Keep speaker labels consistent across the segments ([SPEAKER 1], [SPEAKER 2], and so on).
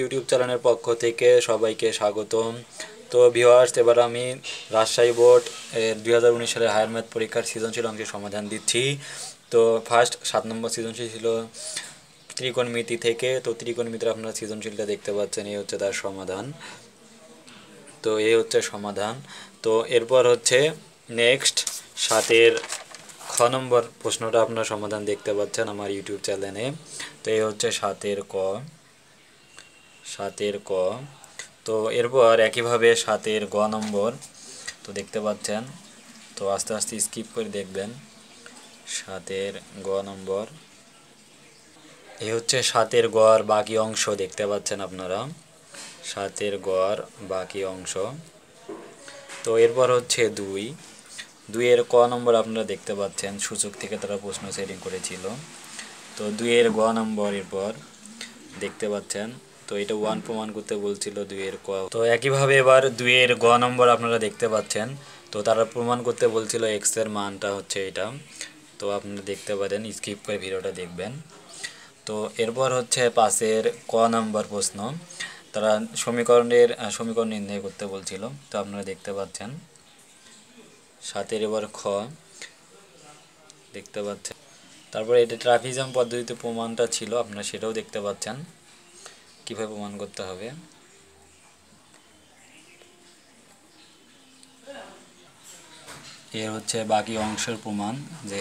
[SPEAKER 1] YouTube চ্যানেলের পক্ষ থেকে সবাইকে স্বাগতম তো ভিওয়ার্স এবার আমি রাজশাহী বোর্ড দুই হাজার উনিশ সালের হায়ার ম্যাথ পরীক্ষার সৃজনশীল অংশে সমাধান দিচ্ছি তো ফার্স্ট সাত নম্বর সৃজনশীল ছিল ত্রিকোণমিতি থেকে তো ত্রিকোণমিতির আপনারা সৃজনশীলটা দেখতে পাচ্ছেন এই হচ্ছে তার সমাধান তো এই হচ্ছে সমাধান তো এরপর হচ্ছে নেক্সট সাতের খ নম্বর প্রশ্নটা আপনার সমাধান দেখতে পাচ্ছেন আমার ইউটিউব চ্যানেলে তো এই হচ্ছে সাতের ক সাতের ক তো এরপর একইভাবে সাতের গ নম্বর তো দেখতে পাচ্ছেন তো আস্তে আস্তে স্কিপ করে দেখবেন সাতের গ নম্বর এ হচ্ছে সাতের গড় বাকি অংশ দেখতে পাচ্ছেন আপনারা সাতের গড় বাকি অংশ তো এরপর হচ্ছে দুই দুইয়ের ক নম্বর আপনারা দেখতে পাচ্ছেন সূচক থেকে তারা প্রশ্ন সেটিং করেছিল তো দুইয়ের গ নম্বর এরপর দেখতে পাচ্ছেন তো এটা ওয়ান প্রমাণ করতে বলছিল দুইয়ের ক তো একইভাবে এবার দুইয়ের গ নম্বর আপনারা দেখতে পাচ্ছেন তো তারা প্রমাণ করতে বলছিল এক্স এর মানটা হচ্ছে এটা তো আপনারা দেখতে পারেন স্কিপ করে ভিডিওটা দেখবেন তো এরপর হচ্ছে পাশের ক নম্বর প্রশ্ন তারা সমীকরণের সমীকরণ নির্ণয় করতে বলছিল তো আপনারা দেখতে পাচ্ছেন সাতের এবার খ দেখতে পাচ্ছেন তারপরে এটা ট্রাফিজম পদ্ধতিতে প্রমাণটা ছিল আপনারা সেটাও দেখতে পাচ্ছেন কিভাবে প্রমাণ করতে হবে এর হচ্ছে বাকি অংশের প্রমাণ যে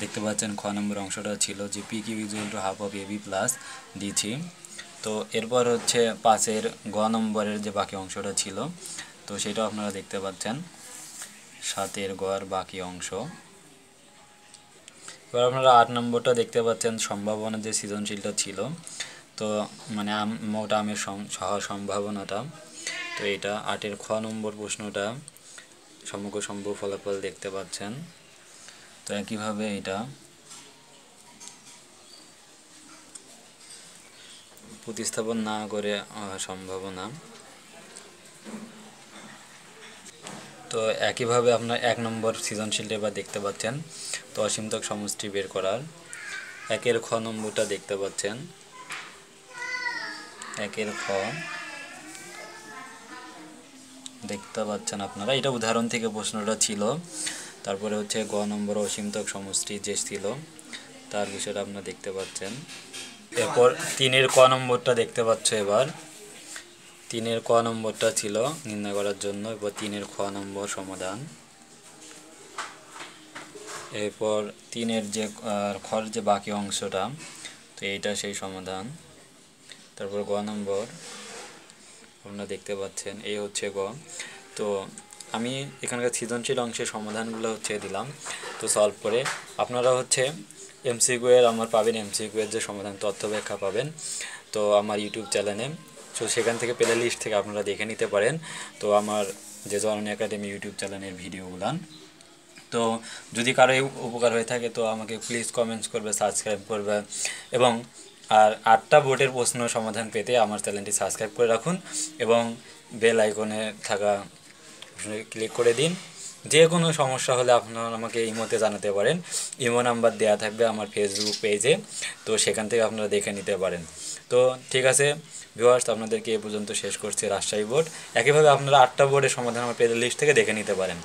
[SPEAKER 1] দেখতে পাচ্ছেন খ নম্বর অংশটা ছিল যে P Q equal to half of AB plus ডিথি তো এরপর হচ্ছে পাশের গ নম্বরের যে বাকি অংশটা ছিল তো সেটাও আপনারা দেখতে পাচ্ছেন সাতের গড় বাকি অংশ এবার আপনারা আট নম্বরটা দেখতে পাচ্ছেন সম্ভাবনা যে সৃজনশীলটা ছিল তো মানে মোটা আমের সহ সম্ভাবনাটা তো এটা আটের খ নম্বর প্রশ্নটা সমগ্র সম্ভব ফলাফল দেখতে পাচ্ছেন তো একইভাবে এটা প্রতিস্থাপন না করে সম্ভাবনা তো একইভাবে আপনার এক নম্বর সৃজনশীলটা এবার দেখতে পাচ্ছেন তো অসীমতক সমষ্টি বের করার একের খ নম্বরটা দেখতে পাচ্ছেন একের খ দেখতে পাচ্ছেন আপনারা এটা উদাহরণ থেকে প্রশ্নটা ছিল তারপরে হচ্ছে গ নম্বর অসীমতক সমষ্টি যে ছিল তার বিষয়টা আপনারা দেখতে পাচ্ছেন এরপর তিনের ক নম্বরটা দেখতে পাচ্ছ এবার তিনের ক নম্বরটা ছিল নির্ণয় করার জন্য এরপর তিনের খ নম্বর সমাধান এরপর তিনের যে খর যে বাকি অংশটা তো এইটা সেই সমাধান তারপর গ নম্বর আপনারা দেখতে পাচ্ছেন এই হচ্ছে গ তো আমি এখানকার সৃজনশীল অংশের সমাধানগুলো হচ্ছে দিলাম তো সলভ করে আপনারা হচ্ছে এমসিকিউ এর আমার পাবেন এমসিকিউ এর যে সমাধান তথ্য ব্যাখ্যা পাবেন তো আমার ইউটিউব চ্যানেলে তো সেখান থেকে প্লে লিস্ট থেকে আপনারা দেখে নিতে পারেন তো আমার যে জননী একাডেমি ইউটিউব চ্যানেলের ভিডিওগুলান তো যদি কারো উপকার হয়ে থাকে তো আমাকে প্লিজ কমেন্টস করবে সাবস্ক্রাইব করবে এবং আর আটটা বোর্ডের প্রশ্ন সমাধান পেতে আমার চ্যানেলটি সাবস্ক্রাইব করে রাখুন এবং বেল আইকনে থাকা ক্লিক করে দিন যে কোনো সমস্যা হলে আপনারা আমাকে ইমোতে জানাতে পারেন ইমো নাম্বার দেয়া থাকবে আমার ফেসবুক পেজে তো সেখান থেকে আপনারা দেখে নিতে পারেন তো ঠিক আছে ভিওয়ার্স আপনাদেরকে এ পর্যন্ত শেষ করছি রাজশাহী বোর্ড একইভাবে আপনারা আটটা বোর্ডের সমাধান আমার পেজের লিস্ট থেকে দেখে নিতে পারেন